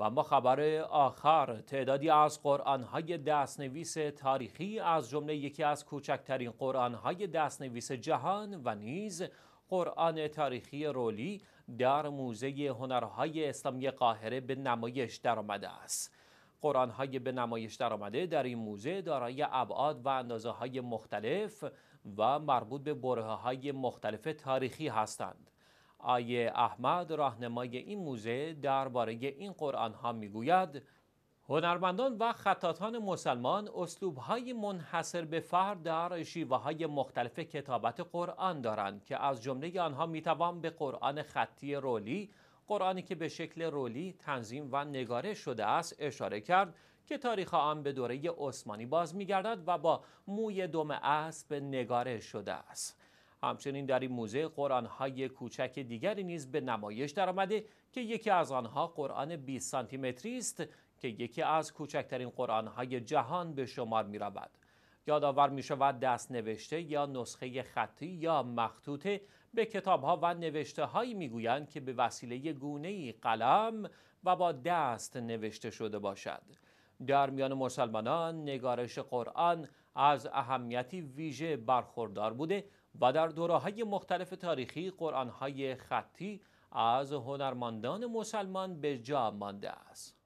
و ما خبر آخر تعدادی از های دستنویس تاریخی از جمله یکی از کوچکترین های دستنویس جهان و نیز قرآن تاریخی رولی در موزه هنرهای اسلامی قاهره به نمایش درآمده است های به نمایش درآمده در این موزه دارای ابعاد و اندازه های مختلف و مربوط به بره های مختلف تاریخی هستند آیه احمد راهنمای این موزه درباره این قرآن ها میگوید هنرمندان و خطاطان مسلمان اسلوب های منحصر به فرد در شیوه های مختلف کتابت قرآن دارند که از جمله آنها میتوان به قرآن خطی رولی قرآنی که به شکل رولی تنظیم و نگاره شده است اشاره کرد که تاریخ آن به دوره عثمانی باز گردد و با موی دم اسب نگاره شده است همچنین در این موزه قرآن های کوچک دیگری نیز به نمایش درآمده که یکی از آنها قرآن 20 سانتی است که یکی از کوچکترین قرآن های جهان به شمار می رود. یادآور می شود دست نوشته یا نسخه خطی یا مخطوطه به کتاب ها و نوشته هایی می گویند که به وسیله گونه قلم و با دست نوشته شده باشد. در میان مسلمانان نگارش قرآن از اهمیتی ویژه برخوردار بوده و در دوره مختلف تاریخی قرآن خطی از هنرمندان مسلمان به جا مانده است.